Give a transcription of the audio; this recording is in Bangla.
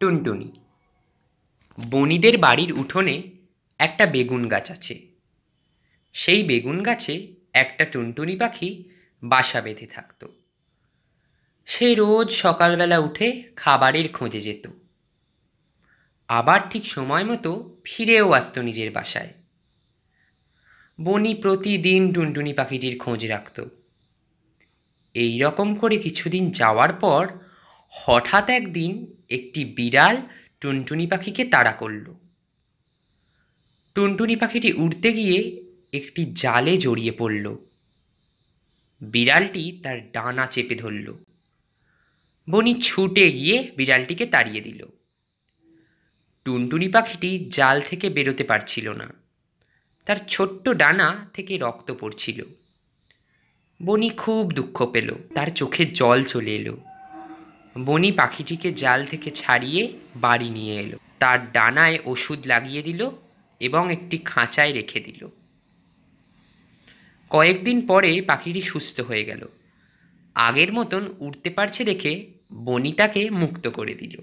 টুনটুনি বনিদের বাড়ির উঠোনে একটা বেগুন গাছ আছে সেই বেগুন গাছে একটা টুনটুনি পাখি বাসা বেঁধে থাকত সে রোজ সকালবেলা উঠে খাবারের খোঁজে যেত আবার ঠিক সময় মতো ফিরেও আসত নিজের বাসায় বনি প্রতিদিন টুনটুনি পাখিটির খোঁজ রাখত এই রকম করে কিছুদিন যাওয়ার পর হঠাৎ একদিন একটি বিড়াল টুনটুনি পাখিকে তাড়া করল টুনটুনি পাখিটি উড়তে গিয়ে একটি জালে জড়িয়ে পড়ল বিড়ালটি তার ডানা চেপে ধরল বনি ছুটে গিয়ে বিড়ালটিকে তাড়িয়ে দিল টুনটুনি পাখিটি জাল থেকে বেরোতে পারছিল না তার ছোট্ট ডানা থেকে রক্ত পড়ছিল বনি খুব দুঃখ পেল তার চোখে জল চলে এলো বনি পাখিটিকে জাল থেকে ছাড়িয়ে বাড়ি নিয়ে এলো তার ডানায় ওষুধ লাগিয়ে দিল এবং একটি খাঁচায় রেখে দিল কয়েকদিন পরে পাখিটি সুস্থ হয়ে গেল আগের মতন উড়তে পারছে দেখে বনি তাকে মুক্ত করে দিল